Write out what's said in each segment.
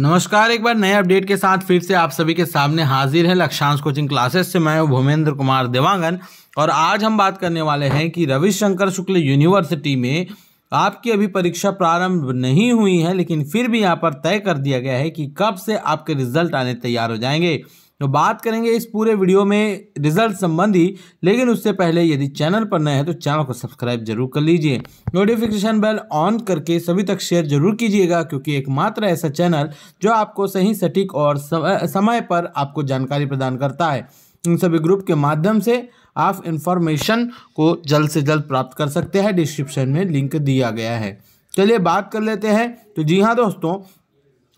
नमस्कार एक बार नए अपडेट के साथ फिर से आप सभी के सामने हाजिर है लक्षांश कोचिंग क्लासेस से मैं हूँ भूमेंद्र कुमार देवांगन और आज हम बात करने वाले हैं कि रविशंकर शुक्ल यूनिवर्सिटी में आपकी अभी परीक्षा प्रारंभ नहीं हुई है लेकिन फिर भी यहाँ पर तय कर दिया गया है कि कब से आपके रिजल्ट आने तैयार हो जाएंगे तो बात करेंगे इस पूरे वीडियो में रिजल्ट संबंधी लेकिन उससे पहले यदि चैनल पर नए हैं तो चैनल को सब्सक्राइब जरूर कर लीजिए नोटिफिकेशन बेल ऑन करके सभी तक शेयर जरूर कीजिएगा क्योंकि एकमात्र ऐसा चैनल जो आपको सही सटीक और समय पर आपको जानकारी प्रदान करता है इन सभी ग्रुप के माध्यम से आप इन्फॉर्मेशन को जल्द से जल्द प्राप्त कर सकते हैं डिस्क्रिप्शन में लिंक दिया गया है चलिए बात कर लेते हैं तो जी हाँ दोस्तों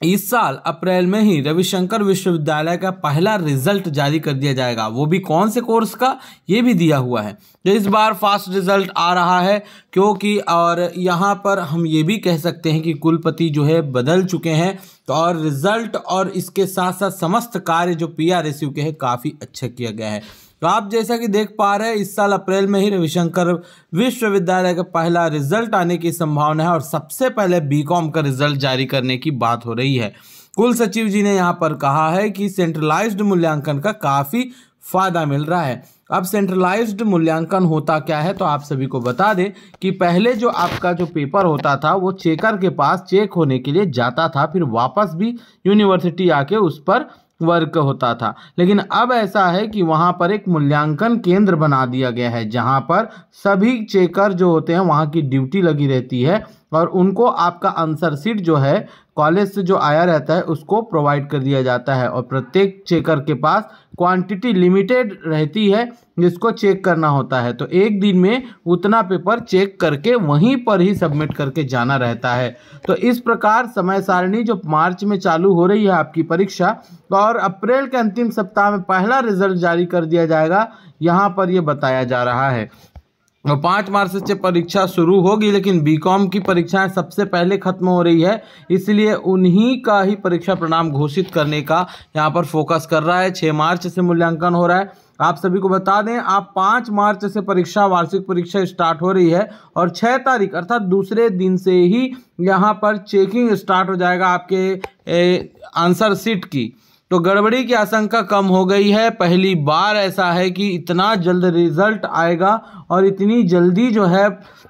इस साल अप्रैल में ही रविशंकर विश्वविद्यालय का पहला रिजल्ट जारी कर दिया जाएगा वो भी कौन से कोर्स का ये भी दिया हुआ है तो इस बार फास्ट रिजल्ट आ रहा है क्योंकि और यहाँ पर हम ये भी कह सकते हैं कि कुलपति जो है बदल चुके हैं तो और रिजल्ट और इसके साथ साथ समस्त कार्य जो पी आर के हैं काफ़ी अच्छा किया गया है तो आप जैसा कि देख पा रहे हैं इस साल अप्रैल में ही रविशंकर विश्वविद्यालय का पहला रिजल्ट आने की संभावना है और सबसे पहले बीकॉम का रिजल्ट जारी करने की बात हो रही है कुल सचिव जी ने यहाँ पर कहा है कि सेंट्रलाइज्ड मूल्यांकन का काफ़ी फायदा मिल रहा है अब सेंट्रलाइज्ड मूल्यांकन होता क्या है तो आप सभी को बता दें कि पहले जो आपका जो पेपर होता था वो चेकर के पास चेक होने के लिए जाता था फिर वापस भी यूनिवर्सिटी आके उस पर वर्क होता था लेकिन अब ऐसा है कि वहाँ पर एक मूल्यांकन केंद्र बना दिया गया है जहाँ पर सभी चेकर जो होते हैं वहाँ की ड्यूटी लगी रहती है और उनको आपका आंसर सीट जो है कॉलेज से जो आया रहता है उसको प्रोवाइड कर दिया जाता है और प्रत्येक चेकर के पास क्वांटिटी लिमिटेड रहती है जिसको चेक करना होता है तो एक दिन में उतना पेपर चेक करके वहीं पर ही सबमिट करके जाना रहता है तो इस प्रकार समय सारणी जो मार्च में चालू हो रही है आपकी परीक्षा और अप्रैल के अंतिम सप्ताह में पहला रिजल्ट जारी कर दिया जाएगा यहाँ पर यह बताया जा रहा है और पाँच मार्च से परीक्षा शुरू होगी लेकिन बीकॉम की परीक्षाएं सबसे पहले ख़त्म हो रही है इसलिए उन्हीं का ही परीक्षा परिणाम घोषित करने का यहाँ पर फोकस कर रहा है छः मार्च से मूल्यांकन हो रहा है आप सभी को बता दें आप पाँच मार्च से परीक्षा वार्षिक परीक्षा स्टार्ट हो रही है और छः तारीख अर्थात दूसरे दिन से ही यहाँ पर चेकिंग स्टार्ट हो जाएगा आपके आंसर सीट की तो गड़बड़ी की आशंका कम हो गई है पहली बार ऐसा है कि इतना जल्द रिज़ल्ट आएगा और इतनी जल्दी जो है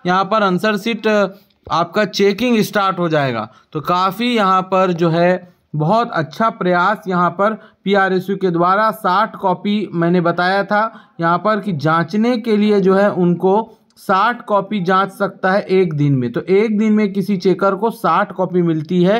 यहाँ पर आंसर सीट आपका चेकिंग स्टार्ट हो जाएगा तो काफ़ी यहाँ पर जो है बहुत अच्छा प्रयास यहाँ पर पीआरएसयू के द्वारा 60 कॉपी मैंने बताया था यहाँ पर कि जांचने के लिए जो है उनको साठ कॉपी जांच सकता है एक दिन में तो एक दिन में किसी चेकर को साठ कॉपी मिलती है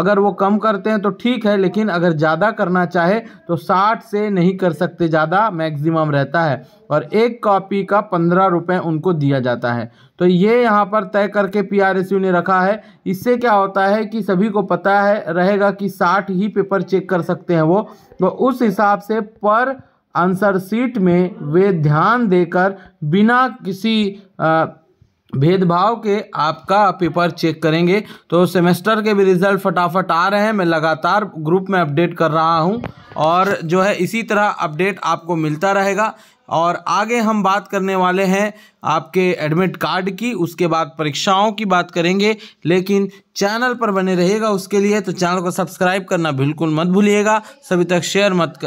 अगर वो कम करते हैं तो ठीक है लेकिन अगर ज़्यादा करना चाहे तो साठ से नहीं कर सकते ज़्यादा मैक्सिमम रहता है और एक कॉपी का पंद्रह रुपये उनको दिया जाता है तो ये यहाँ पर तय करके पीआरएसयू ने रखा है इससे क्या होता है कि सभी को पता है रहेगा कि साठ ही पेपर चेक कर सकते हैं वो तो उस हिसाब से पर आंसर सीट में वे ध्यान देकर बिना किसी भेदभाव के आपका पेपर चेक करेंगे तो सेमेस्टर के भी रिज़ल्ट फटाफट आ रहे हैं मैं लगातार ग्रुप में अपडेट कर रहा हूं और जो है इसी तरह अपडेट आपको मिलता रहेगा और आगे हम बात करने वाले हैं आपके एडमिट कार्ड की उसके बाद परीक्षाओं की बात करेंगे लेकिन चैनल पर बने रहेगा उसके लिए तो चैनल को सब्सक्राइब करना बिल्कुल मत भूलिएगा सभी तक शेयर मत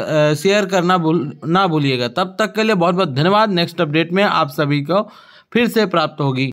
शेयर करना भूल ना भूलिएगा तब तक के लिए बहुत बहुत धन्यवाद नेक्स्ट अपडेट में आप सभी को फिर से प्राप्त होगी